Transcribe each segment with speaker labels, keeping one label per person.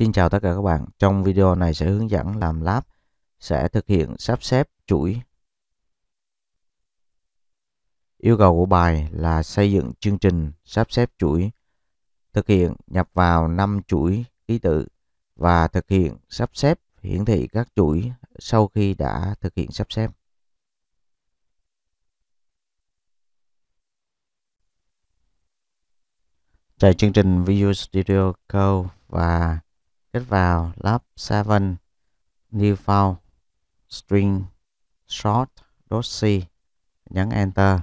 Speaker 1: Xin chào tất cả các bạn, trong video này sẽ hướng dẫn làm lab, sẽ thực hiện sắp xếp chuỗi. Yêu cầu của bài là xây dựng chương trình sắp xếp chuỗi, thực hiện nhập vào 5 chuỗi ký tự và thực hiện sắp xếp hiển thị các chuỗi sau khi đã thực hiện sắp xếp. Chạy chương trình Visual Studio Code và kết vào lớp 7 new file string short .c nhấn enter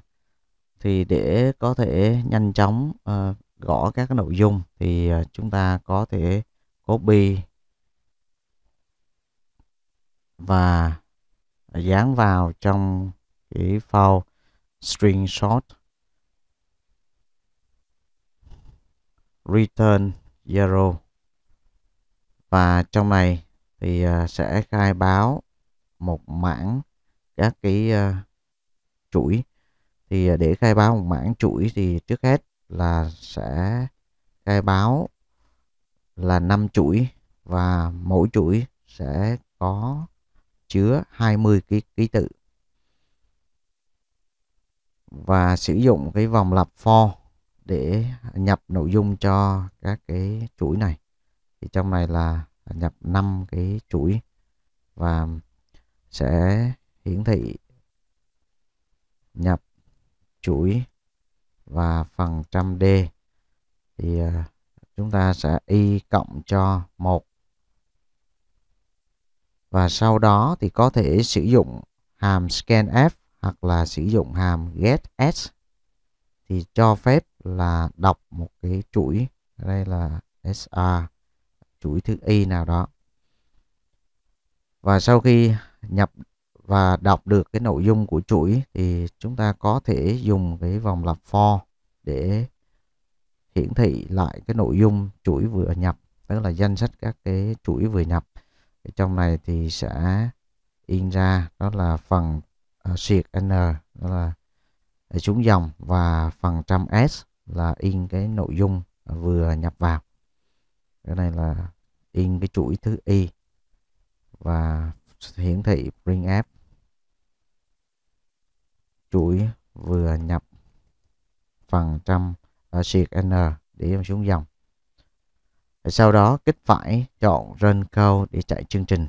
Speaker 1: thì để có thể nhanh chóng uh, gõ các nội dung thì uh, chúng ta có thể copy và dán vào trong cái file string short return zero và trong này thì à, sẽ khai báo một mảng các cái à, chuỗi thì à, để khai báo một mảng chuỗi thì trước hết là sẽ khai báo là 5 chuỗi và mỗi chuỗi sẽ có chứa 20 ký, ký tự và sử dụng cái vòng lặp for để nhập nội dung cho các cái chuỗi này trong này là nhập 5 cái chuỗi và sẽ hiển thị nhập chuỗi và phần trăm D thì à, chúng ta sẽ y cộng cho một và sau đó thì có thể sử dụng hàm scanf hoặc là sử dụng hàm getS thì cho phép là đọc một cái chuỗi đây là SR chuỗi thứ y nào đó và sau khi nhập và đọc được cái nội dung của chuỗi thì chúng ta có thể dùng cái vòng lặp for để hiển thị lại cái nội dung chuỗi vừa nhập tức là danh sách các cái chuỗi vừa nhập trong này thì sẽ in ra đó là phần uh, n đó là xuống dòng và phần trăm s là in cái nội dung vừa nhập vào cái này là in cái chuỗi thứ y và hiển thị bring app chuỗi vừa nhập phần trăm ở à, sheet n để em xuống dòng sau đó kích phải chọn run code để chạy chương trình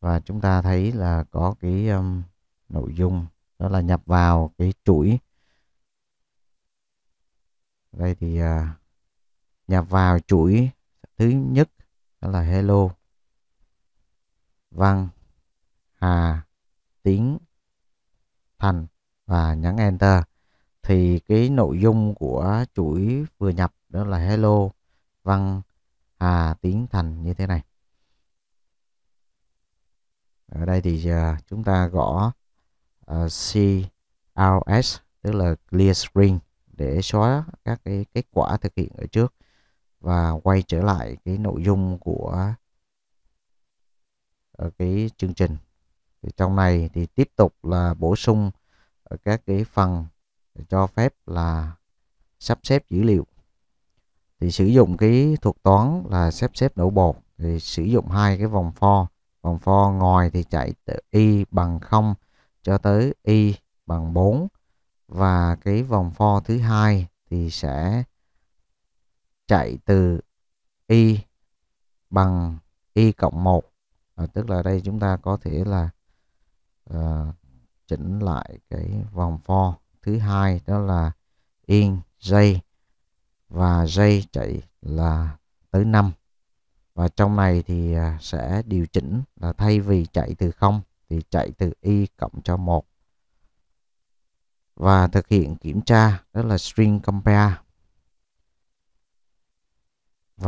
Speaker 1: và chúng ta thấy là có cái um, nội dung đó là nhập vào cái chuỗi đây thì uh, nhập vào chuỗi thứ nhất đó là hello văn hà tiến thành và nhấn enter thì cái nội dung của chuỗi vừa nhập đó là hello văn hà tiến thành như thế này ở đây thì giờ à, chúng ta gõ uh, à, CLS tức là clear screen để xóa các cái kết quả thực hiện ở trước và quay trở lại cái nội dung của ờ, cái chương trình thì trong này thì tiếp tục là bổ sung ờ, các cái phần cho phép là sắp xếp dữ liệu thì sử dụng cái thuật toán là sắp xếp đổ bột thì sử dụng hai cái vòng for vòng for ngoài thì chạy từ y bằng 0 cho tới y bằng 4 và cái vòng for thứ hai thì sẽ chạy từ y bằng y cộng 1 à, ờ, tức là đây chúng ta có thể là à, chỉnh lại cái vòng for thứ hai đó là in dây và dây chạy là tới 5 và trong này thì à, sẽ điều chỉnh là thay vì chạy từ 0 thì chạy từ y cộng cho 1 và thực hiện kiểm tra đó là string compare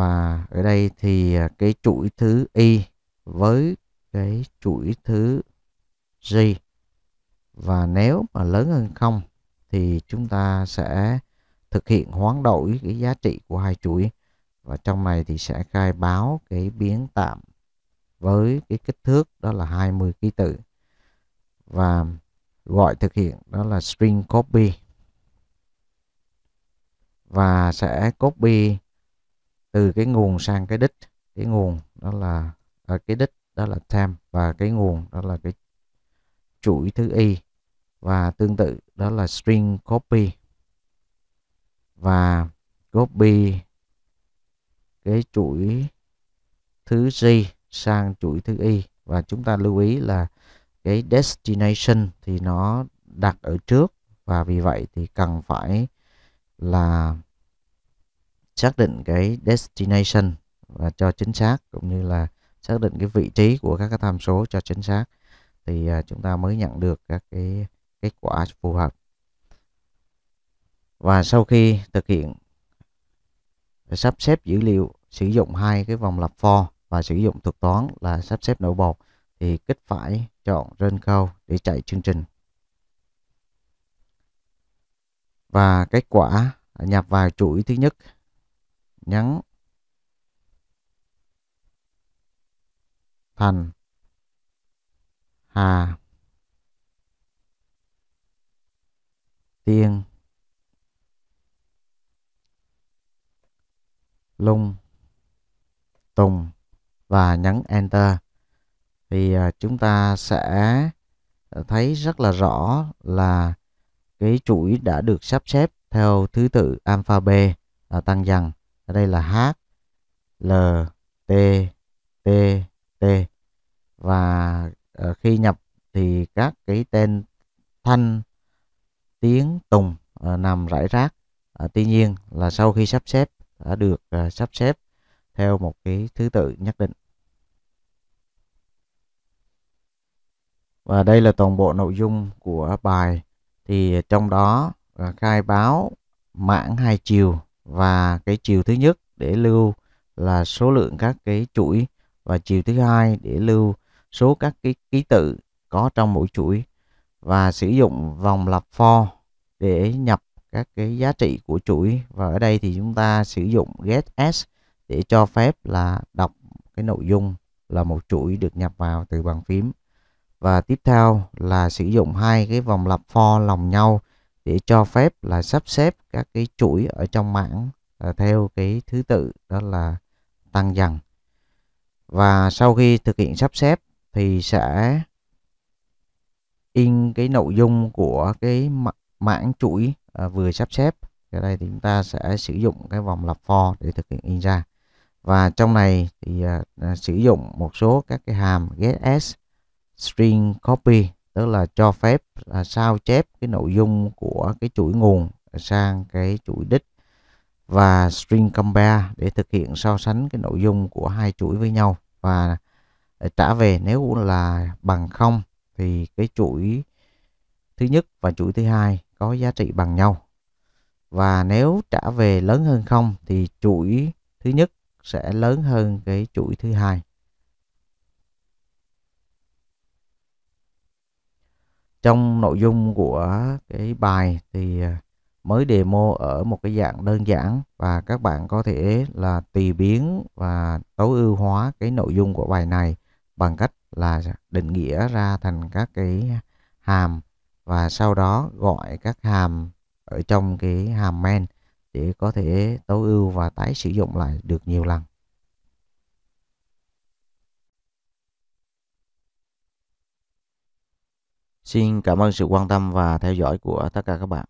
Speaker 1: và ở đây thì à, cái chuỗi thứ y với cái chuỗi thứ g và nếu mà lớn hơn không thì chúng ta sẽ thực hiện hoán đổi cái giá trị của hai chuỗi và trong này thì sẽ khai báo cái biến tạm với cái kích thước đó là 20 ký tự và gọi thực hiện đó là string copy và sẽ copy từ cái nguồn sang cái đích cái nguồn đó là à, cái đích đó là time và cái nguồn đó là cái chuỗi thứ y và tương tự đó là string copy và copy cái chuỗi thứ G sang chuỗi thứ Y và chúng ta lưu ý là cái destination thì nó đặt ở trước và vì vậy thì cần phải là xác định cái destination và cho chính xác cũng như là xác định cái vị trí của các cái tham số cho chính xác thì à, chúng ta mới nhận được các cái kết quả phù hợp và sau khi thực hiện sắp xếp dữ liệu sử dụng hai cái vòng lập for và sử dụng thuật toán là sắp xếp nội bộ thì kích phải chọn run code để chạy chương trình và kết quả nhập vào chuỗi thứ nhất nhắn thành hà tiên lung tùng và nhấn enter thì à, chúng ta sẽ thấy rất là rõ là cái chuỗi đã được sắp xếp theo thứ tự alpha b à, tăng dần ở đây là H L T T T và ờ, khi nhập thì các cái tên thanh tiếng tùng ờ, nằm rải rác ờ, tuy nhiên là sau khi sắp xếp đã được sắp xếp theo một cái thứ tự nhất định và đây là toàn bộ nội dung của bài thì trong đó khai báo mạng hai chiều và cái chiều thứ nhất để lưu là số lượng các cái chuỗi và chiều thứ hai để lưu số các cái ký tự có trong mỗi chuỗi và sử dụng vòng lặp for để nhập các cái giá trị của chuỗi và ở đây thì chúng ta sử dụng get s để cho phép là đọc cái nội dung là một chuỗi được nhập vào từ bàn phím và tiếp theo là sử dụng hai cái vòng lặp for lòng nhau để cho phép là sắp xếp các cái chuỗi ở trong mảng à, theo cái thứ tự đó là tăng dần và sau khi thực hiện sắp xếp thì sẽ in cái nội dung của cái mảng chuỗi à, vừa sắp xếp ở đây thì chúng ta sẽ sử dụng cái vòng lập for để thực hiện in ra và trong này thì à, à sử dụng một số các cái hàm get s string copy tức là cho phép à, sao chép cái nội dung của cái chuỗi nguồn sang cái chuỗi đích và string compare để thực hiện so sánh cái nội dung của hai chuỗi với nhau và à, trả về nếu là bằng không thì cái chuỗi thứ nhất và chuỗi thứ hai có giá trị bằng nhau và nếu trả về lớn hơn không thì chuỗi thứ nhất sẽ lớn hơn cái chuỗi thứ hai trong nội dung của cái bài thì à, mới demo ở một cái dạng đơn giản và các bạn có thể là tùy biến và tối ưu hóa cái nội dung của bài này bằng cách là định nghĩa ra thành các cái hàm và sau đó gọi các hàm ở trong cái hàm main để có thể tối ưu và tái sử dụng lại được nhiều lần Xin cảm ơn sự quan tâm và theo dõi của tất cả các bạn.